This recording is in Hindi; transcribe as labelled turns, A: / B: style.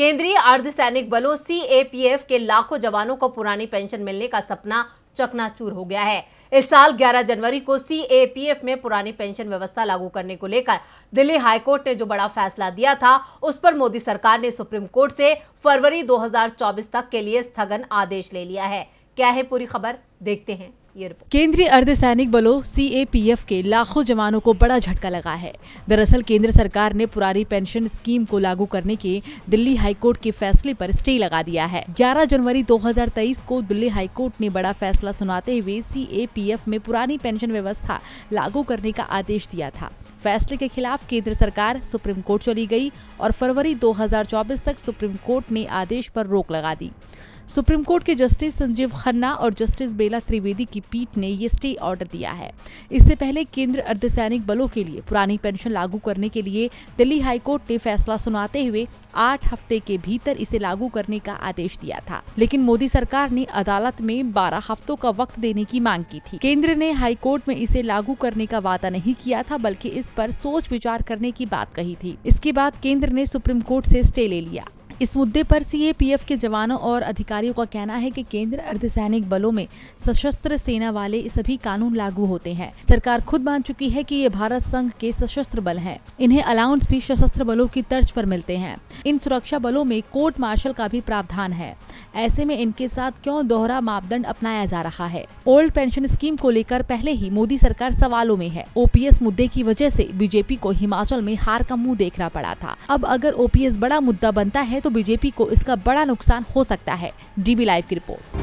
A: केंद्रीय अर्धसैनिक बलों सीएपीएफ के लाखों जवानों को पुरानी पेंशन मिलने का सपना चकनाचूर हो गया है इस साल 11 जनवरी को सीएपीएफ में पुरानी पेंशन व्यवस्था लागू करने को लेकर दिल्ली हाईकोर्ट ने जो बड़ा फैसला दिया था उस पर मोदी सरकार ने सुप्रीम कोर्ट से फरवरी 2024 तक के लिए स्थगन आदेश ले लिया है क्या है पूरी खबर देखते हैं
B: केंद्रीय अर्धसैनिक बलों सी के लाखों जवानों को बड़ा झटका लगा है दरअसल केंद्र सरकार ने पुरानी पेंशन स्कीम को लागू करने के दिल्ली हाईकोर्ट के फैसले पर स्टे लगा दिया है 11 जनवरी 2023 को दिल्ली हाईकोर्ट ने बड़ा फैसला सुनाते हुए सी में पुरानी पेंशन व्यवस्था लागू करने का आदेश दिया था फैसले के खिलाफ केंद्र सरकार सुप्रीम कोर्ट चली गई और फरवरी 2024 तक सुप्रीम कोर्ट ने आदेश पर रोक लगा दी सुप्रीम कोर्ट के जस्टिस संजीव खन्ना और जस्टिस बेला त्रिवेदी की पीठ ने ये स्टे ऑर्डर दिया है इससे पहले केंद्र अर्धसैनिक बलों के लिए पुरानी पेंशन लागू करने के लिए दिल्ली हाईकोर्ट ने फैसला सुनाते हुए आठ हफ्ते के भीतर इसे लागू करने का आदेश दिया था लेकिन मोदी सरकार ने अदालत में बारह हफ्तों का वक्त देने की मांग की थी केंद्र ने हाईकोर्ट में इसे लागू करने का वादा नहीं किया था बल्कि इस पर सोच विचार करने की बात कही थी इसके बाद केंद्र ने सुप्रीम कोर्ट से स्टे ले लिया इस मुद्दे पर सीएपीएफ के जवानों और अधिकारियों का कहना है कि केंद्र अर्धसैनिक बलों में सशस्त्र सेना वाले सभी कानून लागू होते हैं सरकार खुद मान चुकी है कि ये भारत संघ के सशस्त्र बल हैं। इन्हें अलाउंस भी सशस्त्र बलों की तर्ज पर मिलते हैं इन सुरक्षा बलों में कोर्ट मार्शल का भी प्रावधान है ऐसे में इनके साथ क्यों दोहरा मापदंड अपनाया जा रहा है ओल्ड पेंशन स्कीम को लेकर पहले ही मोदी सरकार सवालों में है ओपीएस मुद्दे की वजह से बीजेपी को हिमाचल में हार का मुंह देखना पड़ा था अब अगर ओपीएस बड़ा मुद्दा बनता है तो बीजेपी को इसका बड़ा नुकसान हो सकता है डीबी लाइव की रिपोर्ट